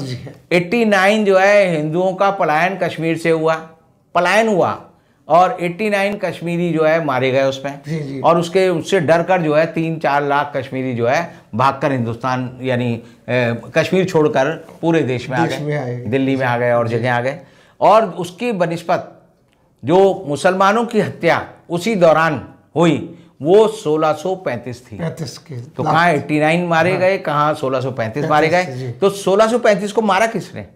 89 जो है हिंदुओं का पलायन कश्मीर से हुआ पलायन हुआ और 89 कश्मीरी जो है मारे गए उसमें जी जी। और उसके उससे डर कर जो है तीन चार लाख कश्मीरी जो है भागकर हिंदुस्तान यानी कश्मीर छोड़कर पूरे देश में आ गए दिल्ली में आ गए और जगह आ गए और उसकी बनस्पत जो मुसलमानों की हत्या उसी दौरान हुई वो 1635 थी के तो कहाँ 89 मारे हाँ। गए कहाँ 1635 मारे गए तो 1635 को मारा किसने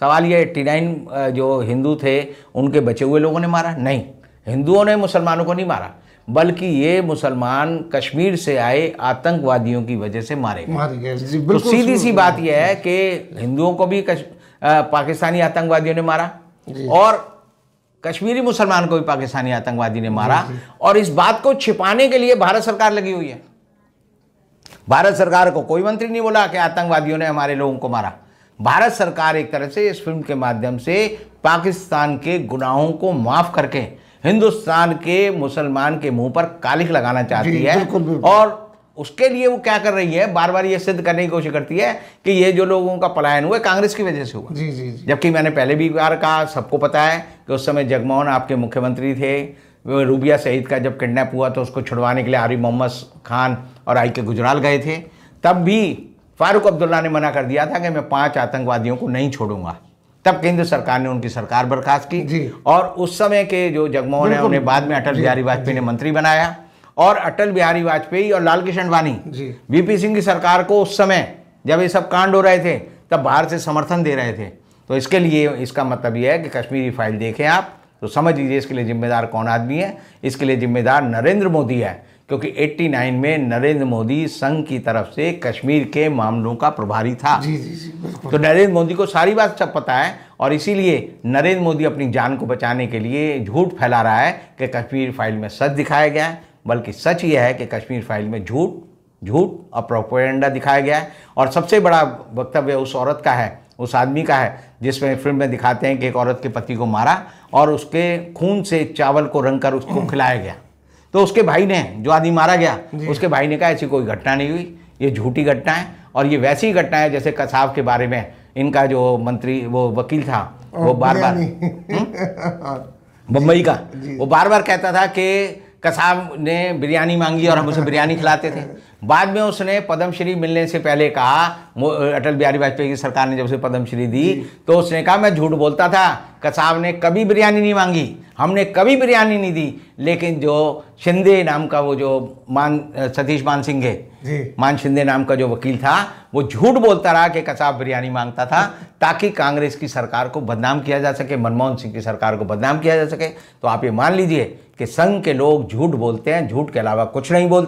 सवाल ये 89 जो हिंदू थे उनके बचे हुए लोगों ने मारा नहीं हिंदुओं ने मुसलमानों को नहीं मारा बल्कि ये मुसलमान कश्मीर से आए आतंकवादियों की वजह से मारे गए तो सीधी सी बात यह है कि हिंदुओं को भी पाकिस्तानी आतंकवादियों ने मारा और कश्मीरी मुसलमान को भी पाकिस्तानी आतंकवादी ने मारा और इस बात को छिपाने के लिए भारत सरकार लगी हुई है भारत सरकार को कोई मंत्री नहीं बोला कि आतंकवादियों ने हमारे लोगों को मारा भारत सरकार एक तरह से इस फिल्म के माध्यम से पाकिस्तान के गुनाहों को माफ करके हिंदुस्तान के मुसलमान के मुंह पर कालिख लगाना चाहती है और उसके लिए वो क्या कर रही है बार बार ये सिद्ध करने की कोशिश करती है कि ये जो लोगों का पलायन हुआ कांग्रेस की वजह से हुआ जी जी, जी। जबकि मैंने पहले भी बार कहा सबको पता है कि उस समय जगमोहन आपके मुख्यमंत्री थे रूबिया सईद का जब किडनैप हुआ तो उसको छुड़वाने के लिए आरिफ मोहम्मद खान और आई के गुजराल गए थे तब भी फारूक अब्दुल्ला ने मना कर दिया था कि मैं पाँच आतंकवादियों को नहीं छोड़ूंगा तब केंद्र सरकार ने उनकी सरकार बर्खास्त की और उस समय के जो जगमोहन है उन्हें बाद में अटल बिहारी वाजपेयी ने मंत्री बनाया और अटल बिहारी वाजपेयी और लाल किशन वानी पी सिंह की सरकार को उस समय जब ये सब कांड हो रहे थे तब बाहर से समर्थन दे रहे थे तो इसके लिए इसका मतलब यह है कि कश्मीरी फाइल देखें आप तो समझ लीजिए इसके लिए जिम्मेदार कौन आदमी है इसके लिए जिम्मेदार नरेंद्र मोदी है क्योंकि 89 में नरेंद्र मोदी संघ की तरफ से कश्मीर के मामलों का प्रभारी था जी जी जी तो नरेंद्र मोदी को सारी बात सब पता है और इसीलिए नरेंद्र मोदी अपनी जान को बचाने के लिए झूठ फैला रहा है कि कश्मीर फाइल में सच दिखाया गया है बल्कि सच यह है कि कश्मीर फाइल में झूठ झूठ और प्रोपोरेंडा दिखाया गया है और सबसे बड़ा वक्तव्य उस औरत का है उस आदमी का है जिसमें फिल्म में दिखाते हैं कि एक औरत के पति को मारा और उसके खून से चावल को रंग कर उसको खिलाया गया तो उसके भाई ने जो आदमी मारा गया उसके भाई ने कहा ऐसी कोई घटना नहीं हुई ये झूठी घटना है और ये वैसी घटना है जैसे कसाब के बारे में इनका जो मंत्री वो वकील था वो बार बार हम्म? बम्बई का वो बार बार कहता था कि कसाब ने बिरयानी मांगी और हम उसे बिरयानी खिलाते थे बाद में उसने पद्मश्री मिलने से पहले कहा अटल बिहारी वाजपेयी की सरकार ने जब से पद्मश्री दी तो उसने कहा मैं झूठ बोलता था कसाब ने कभी बिरयानी नहीं मांगी हमने कभी बिरयानी नहीं दी लेकिन जो शिंदे नाम का वो जो मान सतीश मान सिंह है मान शिंदे नाम का जो वकील था वो झूठ बोलता रहा कि कसाब बिरयानी मांगता था ताकि कांग्रेस की सरकार को बदनाम किया जा सके मनमोहन सिंह की सरकार को बदनाम किया जा सके तो आप ये मान लीजिए कि संघ के लोग झूठ बोलते हैं झूठ के अलावा कुछ नहीं बोलते